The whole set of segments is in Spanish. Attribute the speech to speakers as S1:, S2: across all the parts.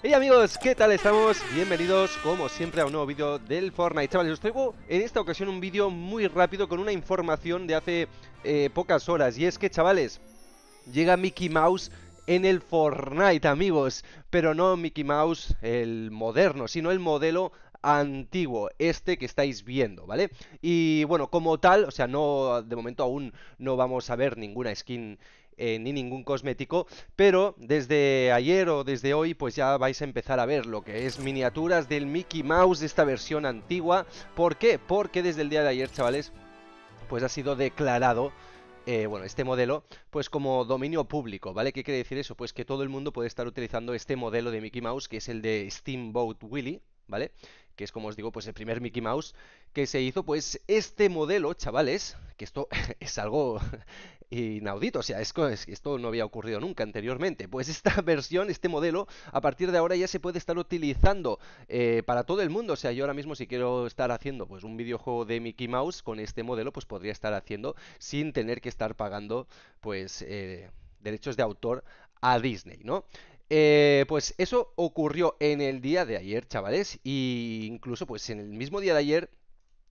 S1: Hey amigos, ¿qué tal estamos? Bienvenidos como siempre a un nuevo vídeo del Fortnite Chavales, os traigo en esta ocasión un vídeo muy rápido con una información de hace eh, pocas horas Y es que chavales, llega Mickey Mouse en el Fortnite amigos Pero no Mickey Mouse el moderno, sino el modelo antiguo, este que estáis viendo, ¿vale? Y bueno, como tal, o sea, no de momento aún no vamos a ver ninguna skin eh, ni ningún cosmético, pero desde ayer o desde hoy pues ya vais a empezar a ver lo que es miniaturas del Mickey Mouse de esta versión antigua. ¿Por qué? Porque desde el día de ayer, chavales, pues ha sido declarado eh, bueno, este modelo, pues como dominio público, ¿vale? ¿Qué quiere decir eso? Pues que todo el mundo puede estar utilizando este modelo de Mickey Mouse, que es el de Steamboat Willie, ¿vale? Que es como os digo, pues el primer Mickey Mouse que se hizo, pues este modelo, chavales, que esto es algo inaudito, o sea, es, esto no había ocurrido nunca anteriormente. Pues esta versión, este modelo, a partir de ahora ya se puede estar utilizando eh, para todo el mundo. O sea, yo ahora mismo si quiero estar haciendo pues un videojuego de Mickey Mouse con este modelo, pues podría estar haciendo sin tener que estar pagando pues eh, derechos de autor a Disney, ¿no? Eh, pues eso ocurrió en el día de ayer, chavales, y incluso pues en el mismo día de ayer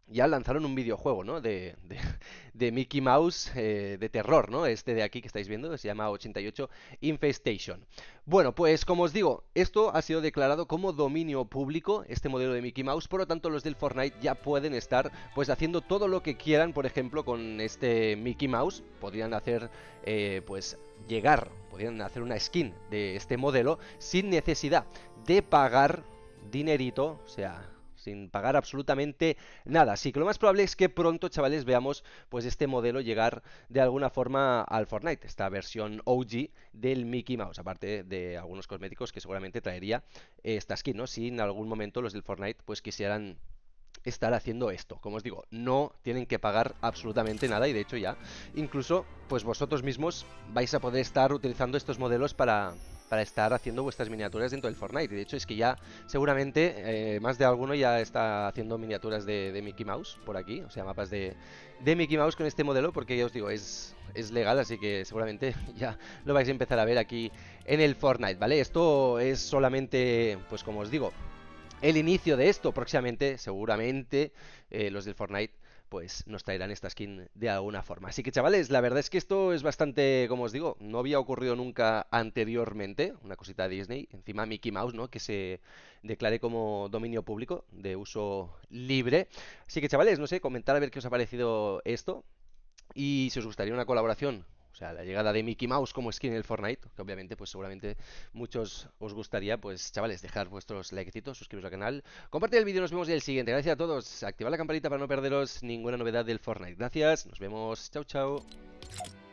S1: ya lanzaron un videojuego, ¿no? De, Mickey Mouse eh, de terror, ¿no? Este de aquí que estáis viendo, que se llama 88 Infestation. Bueno, pues como os digo, esto ha sido declarado como dominio público, este modelo de Mickey Mouse, por lo tanto los del Fortnite ya pueden estar pues haciendo todo lo que quieran, por ejemplo, con este Mickey Mouse, podrían hacer eh, pues llegar, podrían hacer una skin de este modelo sin necesidad de pagar dinerito, o sea, sin pagar absolutamente nada. Así que lo más probable es que pronto, chavales, veamos pues este modelo llegar de alguna forma al Fortnite, esta versión OG del Mickey Mouse, aparte de algunos cosméticos que seguramente traería esta skin, ¿no? Si en algún momento los del Fortnite pues quisieran estar haciendo esto. Como os digo, no tienen que pagar absolutamente nada y de hecho ya incluso pues vosotros mismos vais a poder estar utilizando estos modelos para para estar haciendo vuestras miniaturas dentro del Fortnite. De hecho, es que ya seguramente eh, más de alguno ya está haciendo miniaturas de, Mickey Mouse por aquí, o sea, mapas de, de Mickey Mouse con este modelo, porque ya os digo, es, es legal, así que seguramente ya lo vais a empezar a ver aquí en el Fortnite, ¿vale? Esto es solamente, pues como os digo, el inicio de esto. Próximamente, seguramente, eh, los del Fortnite pues nos traerán esta skin de alguna forma. Así que chavales, la verdad es que esto es bastante, como os digo, no había ocurrido nunca anteriormente, una cosita de Disney, encima Mickey Mouse, ¿no? Que se declare como dominio público de uso libre. Así que chavales, no sé, comentar a ver qué os ha parecido esto y si os gustaría una colaboración o sea, la llegada de Mickey Mouse como skin en el Fortnite, que obviamente, pues seguramente muchos os gustaría, pues chavales, dejar vuestros likecitos, suscribiros al canal, compartir el vídeo, nos vemos en el siguiente. Gracias a todos, activad la campanita para no perderos ninguna novedad del Fortnite. Gracias, nos vemos, chao, chao.